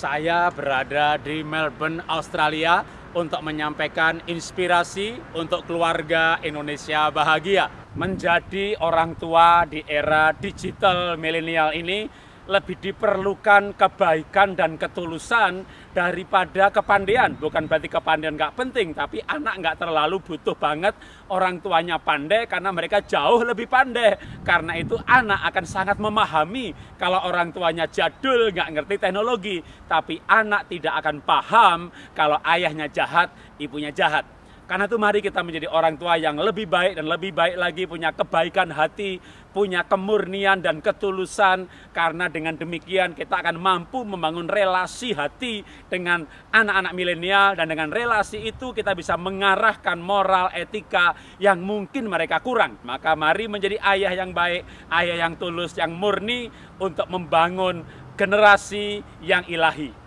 Saya berada di Melbourne, Australia untuk menyampaikan inspirasi untuk keluarga Indonesia bahagia. Menjadi orang tua di era digital milenial ini lebih diperlukan kebaikan dan ketulusan daripada kepandaian. Bukan berarti kepandaian nggak penting, tapi anak nggak terlalu butuh banget orang tuanya pandai karena mereka jauh lebih pandai. Karena itu anak akan sangat memahami kalau orang tuanya jadul, nggak ngerti teknologi. Tapi anak tidak akan paham kalau ayahnya jahat, ibunya jahat. Karena itu mari kita menjadi orang tua yang lebih baik dan lebih baik lagi punya kebaikan hati, punya kemurnian dan ketulusan karena dengan demikian kita akan mampu membangun relasi hati dengan anak-anak milenial dan dengan relasi itu kita bisa mengarahkan moral etika yang mungkin mereka kurang. Maka mari menjadi ayah yang baik, ayah yang tulus, yang murni untuk membangun generasi yang ilahi.